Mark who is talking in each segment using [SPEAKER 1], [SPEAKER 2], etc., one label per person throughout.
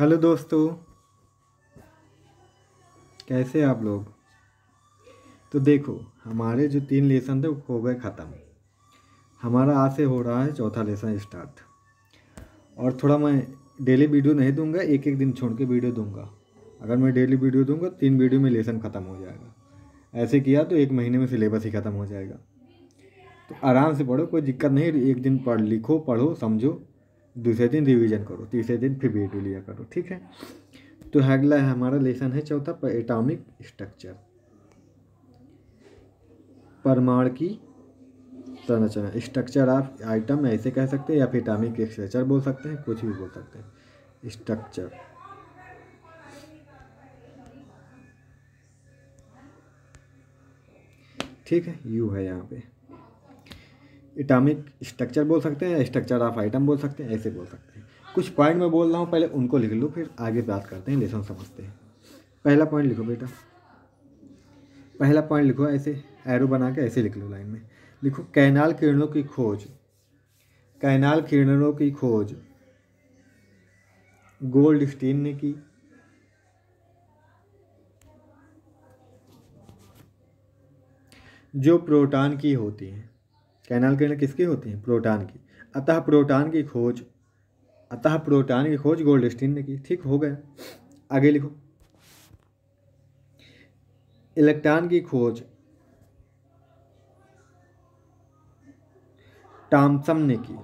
[SPEAKER 1] hello दोस्तों कैसे आप लोग तो देखो हमारे जो तीन लेसन थे वो हो गए ख़त्म हमारा आज से हो रहा है चौथा लेसन स्टार्ट और थोड़ा मैं डेली वीडियो नहीं दूंगा एक एक दिन छोड़ के वीडियो दूंगा अगर मैं डेली वीडियो दूंगा तीन वीडियो में लेसन ख़त्म हो जाएगा ऐसे किया तो एक महीने में सिलेबस ही ख़त्म हो जाएगा तो आराम से पढ़ो कोई दिक्कत नहीं एक दिन पढ़ लिखो पढ़ो समझो दूसरे दिन रिवीजन करो तीसरे दिन फिर वीडियो लिया करो ठीक है तो अगला है हमारा लेसन है चौथा एटॉमिक स्ट्रक्चर परमाणु की संरचना स्ट्रक्चर आप आइटम ऐसे कह सकते हैं या फिर एटॉमिक स्ट्रक्चर बोल सकते हैं कुछ भी बोल सकते हैं स्ट्रक्चर ठीक है यू है यहाँ पे इटामिक स्ट्रक्चर बोल सकते हैं या स्ट्रक्चर ऑफ आइटम बोल सकते हैं ऐसे बोल सकते हैं कुछ पॉइंट में बोल रहा हूँ पहले उनको लिख लो फिर आगे बात करते हैं लेसन समझते हैं पहला पॉइंट लिखो बेटा पहला पॉइंट लिखो ऐसे एरो बना के ऐसे लिख लो लाइन में लिखो कैनाल किरणों की खोज कैनाल किरणों की खोज गोल्ड स्टीन ने की जो प्रोटॉन की होती हैं कैनाल किरण किसकी होती है प्रोटान की अतः प्रोटान की खोज अतः प्रोटान की खोज स्टीन ने की ठीक हो गया आगे लिखो इलेक्ट्रॉन की खोज टॉमसन ने की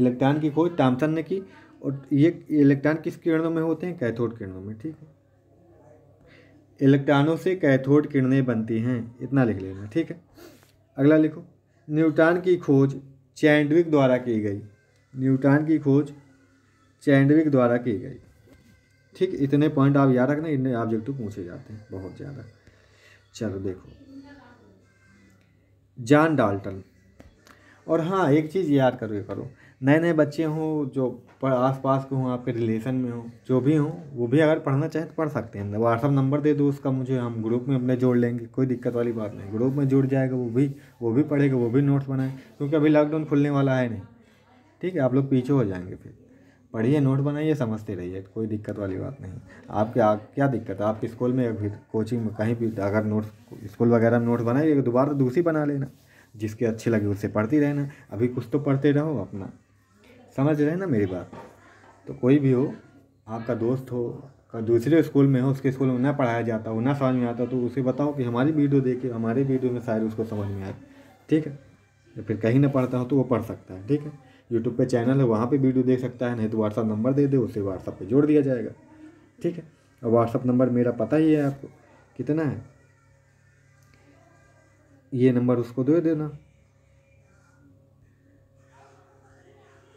[SPEAKER 1] इलेक्ट्रॉन की खोज टॉमसन ने की और ये इलेक्ट्रॉन किस किरणों में होते हैं कैथोड किरणों में ठीक है इलेक्ट्रॉनों से कैथोड किरणें बनती हैं इतना लिख लेना ठीक है अगला लिखो न्यूटन की खोज चैंडविक द्वारा की गई न्यूटन की खोज चैंडविक द्वारा की गई ठीक इतने पॉइंट आप याद रखना इतने ऑब्जेक्ट तो पूछे जाते हैं बहुत ज़्यादा चलो देखो जान डाल्टन और हाँ एक चीज़ याद करो ये करो नए नए बच्चे हों जो पर आस पास के हों आपके रिलेशन में हों जो भी हों वो भी अगर पढ़ना चाहें तो पढ़ सकते हैं व्हाट्सअप नंबर दे दो उसका मुझे हम ग्रुप में अपने जोड़ लेंगे कोई दिक्कत वाली बात नहीं ग्रुप में जुड़ जाएगा वो भी वो भी पढ़ेगा वो भी नोट्स बनाए क्योंकि अभी लॉकडाउन खुलने वाला है नहीं ठीक है आप लोग पीछे हो जाएंगे फिर पढ़िए नोट बनाइए समझते रहिए कोई दिक्कत वाली बात नहीं आपके आप क्या दिक्कत है आपके स्कूल में भी कोचिंग में कहीं भी अगर नोट्स स्कूल वगैरह में नोट्स बनाइए तो दोबारा दूसरी बना लेना जिसके अच्छी लगे उससे पढ़ती रहना अभी कुछ तो पढ़ते रहो अपना समझ रहे हैं ना मेरी बात तो कोई भी हो आपका दोस्त हो का दूसरे स्कूल में हो उसके स्कूल में ना पढ़ाया जाता हो ना समझ में आता तो उसे बताओ कि हमारी वीडियो देखे हमारे वीडियो में शायद उसको समझ में आए ठीक है तो फिर कहीं ना पढ़ता हो तो वो पढ़ सकता है ठीक है यूट्यूब पे चैनल है वहाँ पे वीडियो देख सकता है नहीं तो व्हाट्सअप नंबर दे दे उसे व्हाट्सअप पे जोड़ दिया जाएगा ठीक है और व्हाट्सअप नंबर मेरा पता ही है आपको कितना है ये नंबर उसको दे देना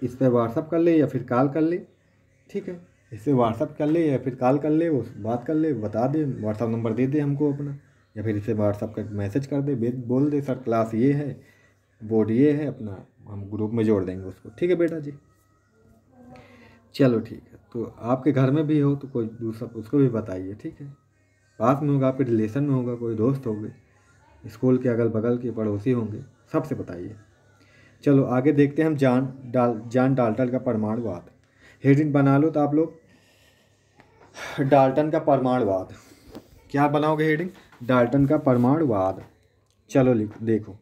[SPEAKER 1] इस पर व्हाट्सअप कर ले या फिर कॉल कर ले ठीक है इससे व्हाट्सअप कर ले या फिर कॉल कर ले वो बात कर ले बता दे व्हाट्सअप नंबर दे दे हमको अपना या फिर इसे व्हाट्सअप का मैसेज कर दे बोल दे सर क्लास ये है बोर्ड ये है अपना हम ग्रुप में जोड़ देंगे उसको ठीक है बेटा जी चलो ठीक है तो आपके घर में भी हो तो कोई दूसरा उसको भी बताइए ठीक है पास में होगा आपके रिलेशन में होगा कोई दोस्त होंगे स्कूल के अगल बगल के पड़ोसी होंगे सबसे बताइए चलो आगे देखते हैं हम जान डाल जान डाल्टन का परमाणुवाद हेडिंग बना लो तो आप लोग डाल्टन का परमाणुवाद क्या बनाओगे हेडिंग डाल्टन का परमाणुवाद चलो देखो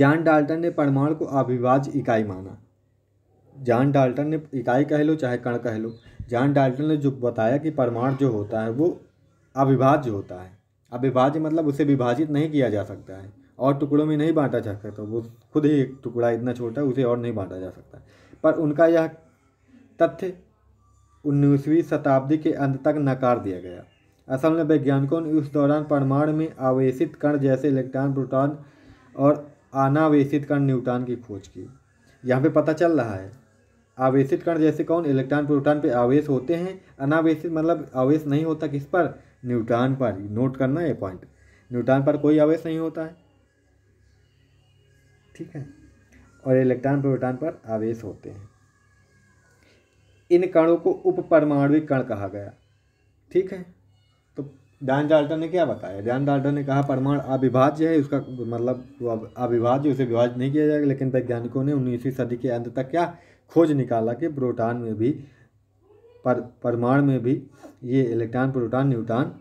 [SPEAKER 1] जान डाल्टन ने परमाणु को अविभाज्य इकाई माना जान डाल्टन ने इकाई कह लो चाहे कण कह लो जान डाल्टन ने जो बताया कि परमाणु जो होता है वो अविभाज्य होता है अविभाज्य मतलब उसे विभाजित नहीं किया जा सकता है और टुकड़ों में नहीं बांटा जा सकता वो खुद ही एक टुकड़ा इतना छोटा उसे और नहीं बांटा जा सकता पर उनका यह तथ्य उन्नीसवीं शताब्दी के अंत तक नकार दिया गया असल में वैज्ञानिकों ने उस दौरान परमाणु में आवेशित कण जैसे इलेक्ट्रॉन प्रोटॉन और अनावेशित कण न्यूट्रॉन की खोज की यहाँ पे पता चल रहा है आवेशित कण जैसे कौन इलेक्ट्रॉन प्रोटॉन पे आवेश होते हैं अनावेशित मतलब आवेश नहीं होता किस पर न्यूट्रॉन पर नोट करना है पॉइंट न्यूट्रॉन पर कोई आवेश नहीं होता है ठीक है और इलेक्ट्रॉन प्रोटॉन पर आवेश होते हैं इन कणों को उप परमाणु कण कहा गया ठीक है तो डैन डाल्टन ने क्या बताया डैन डाल्टन ने कहा परमाणु अविभाज्य है उसका मतलब अविभाज्य उसे विभाज्य नहीं किया जाएगा लेकिन वैज्ञानिकों ने उन्नीसवीं सदी के अंत तक क्या खोज निकाला कि प्रोटॉन में भी पर परमाणु में भी ये इलेक्ट्रॉन प्रोटॉन न्यूट्रॉन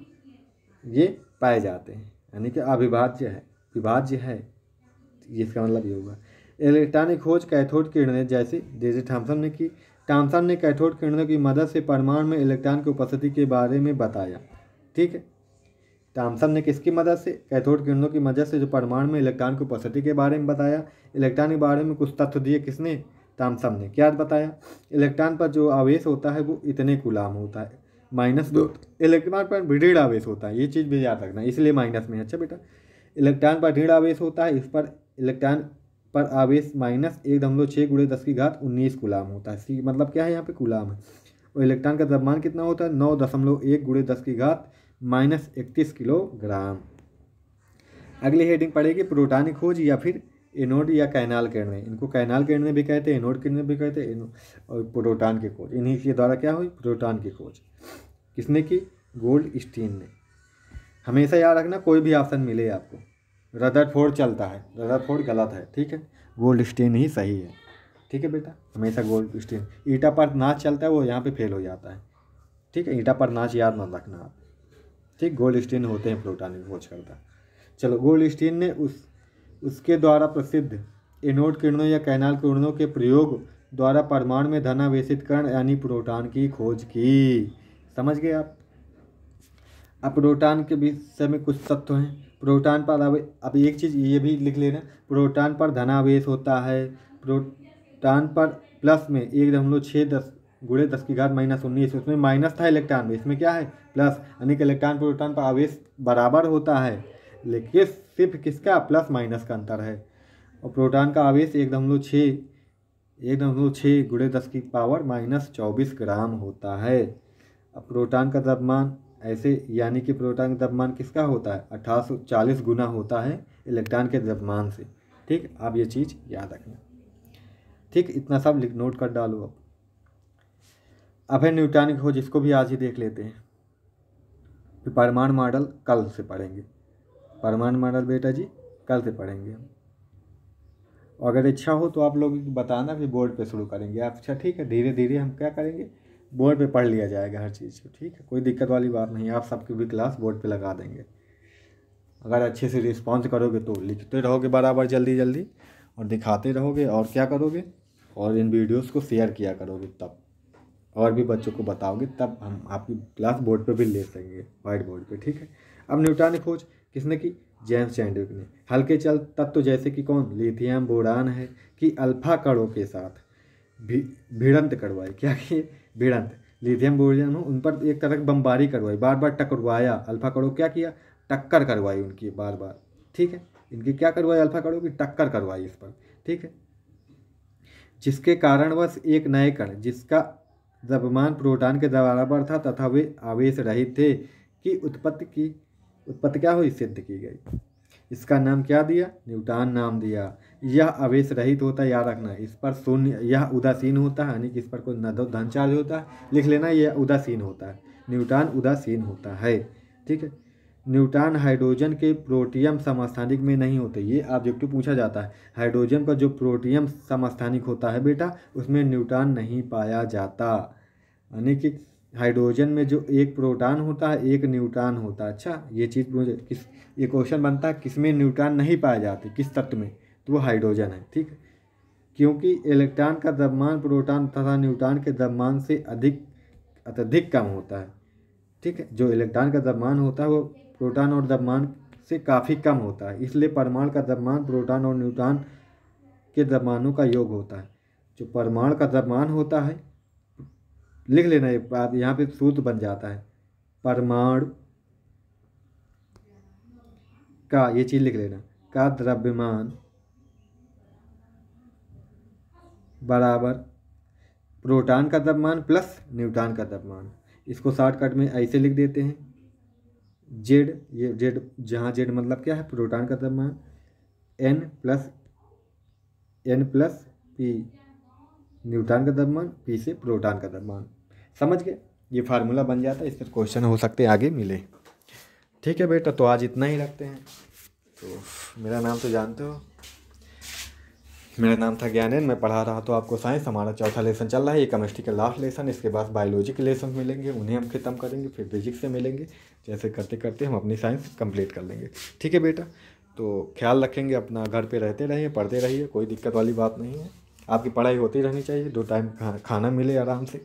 [SPEAKER 1] ये पाए जाते हैं यानी कि अविभाज्य है विभाज्य है ये इसका मतलब ये होगा इलेक्ट्रॉन की खोज कैथोड किरणें जैसे डेजी थॉम्सन ने की थॉम्सन ने कैथोड किरणों की मदद से परमाणु में इलेक्ट्रॉन की उपस्थिति के बारे में बताया ठीक है थॉम्सन ने किसकी मदद से कैथोड किरणों की मदद से जो परमाणु में इलेक्ट्रॉन की उपस्थिति के बारे में बताया इलेक्ट्रॉन के बारे में कुछ तथ्य दिए किसने थॉम्सन ने क्या बताया इलेक्ट्रॉन पर जो आवेश होता है वो इतने गुलाम होता है माइनस दो इलेक्ट्रॉन पर भी ऋण आवेश होता है ये चीज़ भी याद रखना इसलिए माइनस में अच्छा बेटा इलेक्ट्रॉन पर ऋण आवेश होता है इस पर इलेक्ट्रॉन पर आवेश माइनस एक दशमलव छः गुड़े दस की घात उन्नीस गुलाम होता है इसकी मतलब क्या है यहाँ पे गुलाम है और इलेक्ट्रॉन का द्रव्यमान कितना होता है नौ दशमलव एक गुड़े दस की घात माइनस इकतीस किलोग्राम अगली हेडिंग पड़ेगी प्रोटान खोज या फिर एनोड या कैनाल किरणें इनको कैनाल किरणें भी कहते हैं एनोड किरणें भी कहते हैं और प्रोटान की खोज इन्हीं के द्वारा क्या हुई प्रोटान की खोज किसने की गोल्ड स्टीन ने हमेशा याद रखना कोई भी ऑप्शन मिले आपको रदरफोर्ड चलता है रदरफोर्ड गलत है ठीक है गोल्ड स्टेन ही सही है ठीक है बेटा हमेशा गोल्ड स्टेन ईटा पर नाच चलता है वो यहाँ पे फेल हो जाता है ठीक है ईटा पर नाच याद मत रखना आप ठीक गोल्ड स्टेन होते हैं प्लूटा खोज करता चलो गोल्ड स्टेन ने उस उसके द्वारा प्रसिद्ध एनोड किरणों या कैनाल किरणों के प्रयोग द्वारा परमाणु में धनावेशितकरण यानी प्रोटान की खोज की समझ गए आप अब प्रोटान के विषय में कुछ तत्व हैं प्रोटॉन पर अब अब एक चीज़ ये भी लिख लेना प्रोटॉन पर धनावेश होता है प्रोटॉन पर प्लस में एक दशमलव छः दस गुड़े दस की घाट माइनस उन्नीस उसमें माइनस था इलेक्ट्रॉन में इसमें क्या है प्लस यानी कि इलेक्ट्रॉन प्रोटॉन पर आवेश बराबर होता है लेकिन सिर्फ किसका प्लस माइनस का अंतर है और प्रोटॉन का आवेश एक दशमलव छः एक दशमलव छः गुड़े दस की पावर माइनस चौबीस ग्राम होता है अब प्रोटॉन का तापमान ऐसे यानी कि प्रोटॉन का द्रव्यमान किसका होता है अठारह गुना होता है इलेक्ट्रॉन के द्रव्यमान से ठीक आप ये चीज़ याद रखना ठीक इतना सब लिख नोट कर डालो अब अभय न्यूटन की खोज इसको भी आज ही देख लेते हैं फिर परमाणु मॉडल कल से पढ़ेंगे परमाणु मॉडल बेटा जी कल से पढ़ेंगे हम और अगर इच्छा हो तो आप लोग बताना फिर बोर्ड पे शुरू करेंगे अच्छा ठीक है धीरे धीरे हम क्या करेंगे बोर्ड पे पढ़ लिया जाएगा हर चीज़ को ठीक है कोई दिक्कत वाली बात नहीं आप सबकी भी क्लास बोर्ड पे लगा देंगे अगर अच्छे से रिस्पॉन्स करोगे तो लिखते रहोगे बराबर जल्दी जल्दी और दिखाते रहोगे और क्या करोगे और इन वीडियोज़ को शेयर किया करोगे तब और भी बच्चों को बताओगे तब हम आपकी क्लास बोर्ड पर भी ले सकेंगे वाइट बोर्ड पर ठीक है अब न्यूटा ने खोज किसने की जेम्स चैंडविक ने हल्के चल तत्व जैसे कि कौन लिथियम बोरान है कि अल्फा कणों के साथ भी भिड़ंत करवाई क्या कि भिड़ंत लिथियम बोर्जन उन पर एक तरह की बमबारी करवाई बार बार टकरवाया अल्फा कड़ो क्या किया टक्कर करवाई उनकी बार बार ठीक है इनकी क्या करवाई अल्फा कड़ो की टक्कर करवाई इस पर ठीक है जिसके कारणवश एक नए कण जिसका जबमान प्रोटान के पर था तथा वे आवेश रहित थे कि उत्पत्ति की उत्पत्ति क्या हुई सिद्ध की गई इसका नाम क्या दिया न्यूटान नाम दिया यह आवेश रहित होता है याद रखना इस पर शून्य यह उदासीन होता है यानी कि इस पर कोई नदो धन चार्ज होता है लिख लेना यह उदासीन होता है न्यूटान उदासीन होता है ठीक है न्यूटान हाइड्रोजन के प्रोटियम समस्थानिक में नहीं होते ये ऑब्जेक्टिव पूछा जाता है हाइड्रोजन का जो प्रोटियम समस्थानिक होता है बेटा उसमें न्यूटान नहीं पाया जाता यानी कि हाइड्रोजन में जो एक प्रोटॉन होता है एक न्यूट्रॉन होता है अच्छा ये चीज़ मुझे किस ये क्वेश्चन बनता है किसमें न्यूट्रॉन नहीं पाए जाते किस तत्व में तो वो हाइड्रोजन है ठीक है क्योंकि इलेक्ट्रॉन का द्रव्यमान प्रोटॉन तथा न्यूट्रॉन के द्रव्यमान से अधिक अत्यधिक कम होता है ठीक है जो इलेक्ट्रॉन का द्रव्यमान होता है वो प्रोटॉन और द्रव्यमान से काफ़ी कम होता है इसलिए परमाणु का द्रव्यमान प्रोटॉन और न्यूट्रॉन के द्रव्यमानों का योग होता है जो परमाणु का द्रव्यमान होता है लिख लेना ये बात यहाँ पे सूत्र बन जाता है परमाणु का ये चीज़ लिख लेना का द्रव्यमान बराबर प्रोटॉन का द्रव्यमान प्लस न्यूट्रॉन का द्रव्यमान इसको शॉर्टकट में ऐसे लिख देते हैं जेड ये जेड जहाँ जेड मतलब क्या है प्रोटॉन का द्रव्यमान N plus N plus P neutron का द्रव्यमान पी से प्रोटॉन का द्रव्यमान समझ गए ये फार्मूला बन जाता है इसमें क्वेश्चन हो सकते हैं आगे मिले ठीक है बेटा तो आज इतना ही रखते हैं तो मेरा नाम तो जानते हो मेरा नाम था ज्ञानेन मैं पढ़ा रहा तो आपको साइंस हमारा चौथा लेसन चल रहा है ये केमिस्ट्री का लास्ट लेसन इसके बाद बायोलॉजी के लेसन मिलेंगे उन्हें हम ख़त्म करेंगे फिर फिजिक्स से मिलेंगे जैसे करते करते हम अपनी साइंस कंप्लीट कर लेंगे ठीक है बेटा तो ख्याल रखेंगे अपना घर पे रहते रहिए पढ़ते रहिए कोई दिक्कत वाली बात नहीं है आपकी पढ़ाई होती रहनी चाहिए दो टाइम खाना मिले आराम से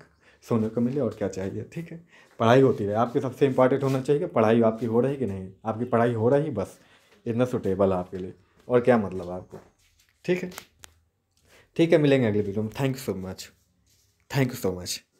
[SPEAKER 1] सोने को मिले और क्या चाहिए ठीक है पढ़ाई होती रहे आपके सबसे इम्पॉर्टेंट होना चाहिए कि पढ़ाई आपकी हो रही कि नहीं आपकी पढ़ाई हो रही बस इतना सुटेबल है आपके लिए और क्या मतलब आपको ठीक है ठीक है मिलेंगे अगले वीडियो में thank you so much thank you so much